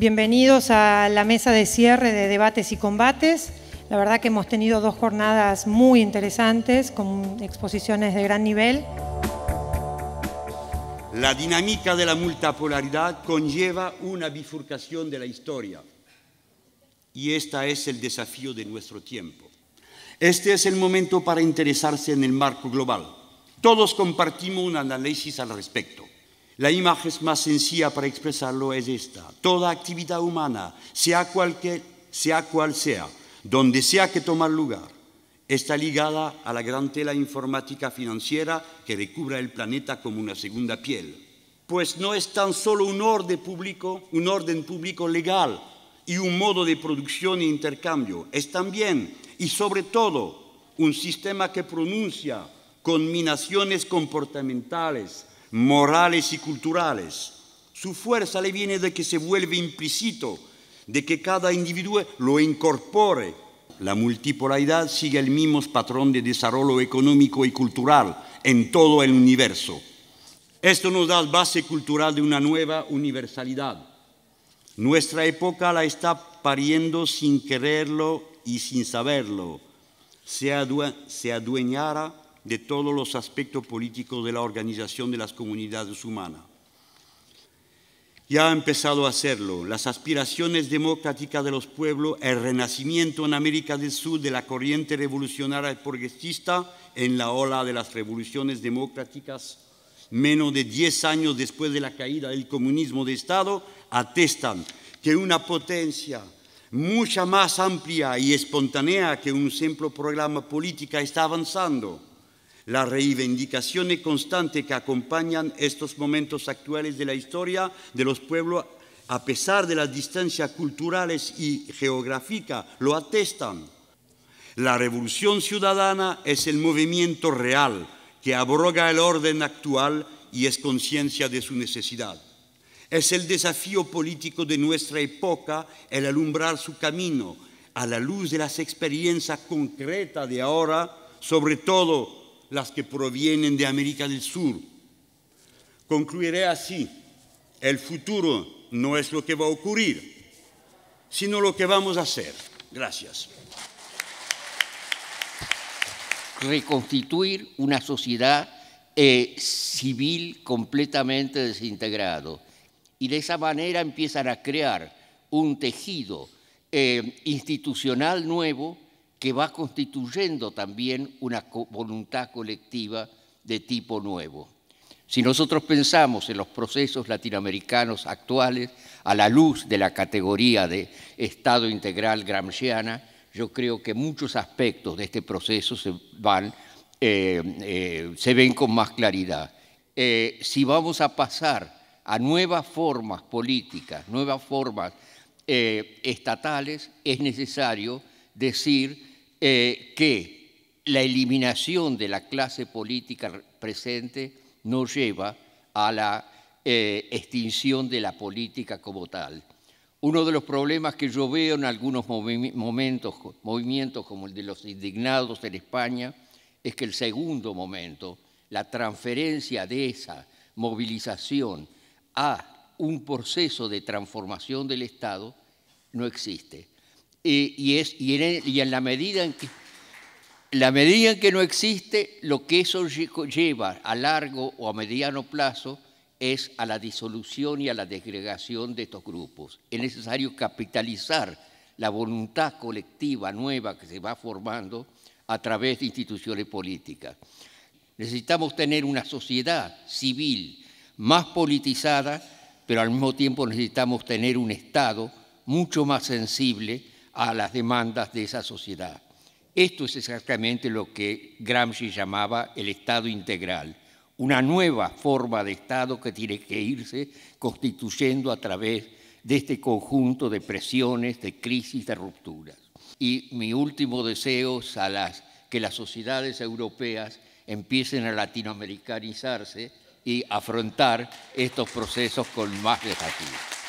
Bienvenidos a la mesa de cierre de debates y combates. La verdad que hemos tenido dos jornadas muy interesantes con exposiciones de gran nivel. La dinámica de la multipolaridad conlleva una bifurcación de la historia y este es el desafío de nuestro tiempo. Este es el momento para interesarse en el marco global. Todos compartimos un análisis al respecto. La imagen más sencilla para expresarlo es esta. Toda actividad humana, sea, cual sea, donde sea que tome lugar, está ligada a la gran tela informática financiera que recubra el planeta como una segunda piel. Pues no es tan solo un orden público, un orden público legal y un modo de producción e intercambio, es también y sobre todo un sistema que pronuncia conminaciones comportamentales morales y culturales. Su fuerza le viene de que se vuelve implícito, de que cada individuo lo incorpore. La multipolaridad sigue el mismo patrón de desarrollo económico y cultural en todo el universo. Esto nos da la base cultural de una nueva universalidad. Nuestra época la está pariendo sin quererlo y sin saberlo. Se, adueñará se adueñara de todos los aspectos políticos de la organización de las comunidades humanas. Ya ha empezado a hacerlo. Las aspiraciones democráticas de los pueblos, el renacimiento en América del Sur de la corriente revolucionaria progresista en la ola de las revoluciones democráticas, menos de 10 años después de la caída del comunismo de Estado, atestan que una potencia mucha más amplia y espontánea que un simple programa político está avanzando las reivindicaciones constantes que acompañan estos momentos actuales de la historia de los pueblos, a pesar de las distancias culturales y geográficas, lo atestan. La revolución ciudadana es el movimiento real que abroga el orden actual y es conciencia de su necesidad. Es el desafío político de nuestra época el alumbrar su camino a la luz de las experiencias concretas de ahora, sobre todo las que provienen de América del Sur. Concluiré así, el futuro no es lo que va a ocurrir, sino lo que vamos a hacer. Gracias. Reconstituir una sociedad eh, civil completamente desintegrado. Y de esa manera empiezan a crear un tejido eh, institucional nuevo que va constituyendo también una voluntad colectiva de tipo nuevo. Si nosotros pensamos en los procesos latinoamericanos actuales a la luz de la categoría de Estado integral gramsciana, yo creo que muchos aspectos de este proceso se, van, eh, eh, se ven con más claridad. Eh, si vamos a pasar a nuevas formas políticas, nuevas formas estatales, es necesario decir eh, que la eliminación de la clase política presente no lleva a la eh, extinción de la política como tal. Uno de los problemas que yo veo en algunos momentos, movimientos como el de los indignados en España es que el segundo momento, la transferencia de esa movilización a un proceso de transformación del Estado, no existe. Y, en, la medida en la medida en que no existe, lo que eso lleva a largo o a mediano plazo es a la disolución y a la desgregación de estos grupos. Es necesario capitalizar la voluntad colectiva nueva que se va formando a través de instituciones políticas. Necesitamos tener una sociedad civil más politizada, pero al mismo tiempo necesitamos tener un Estado mucho más sensible a las demandas de esa sociedad. Esto es exactamente lo que Gramsci llamaba el Estado integral, una nueva forma de Estado que tiene que irse constituyendo a través de este conjunto de presiones, de crisis, de rupturas. Y mi último deseo es a las, que las sociedades europeas empiecen a latinoamericanizarse y afrontar estos procesos con más desafíos.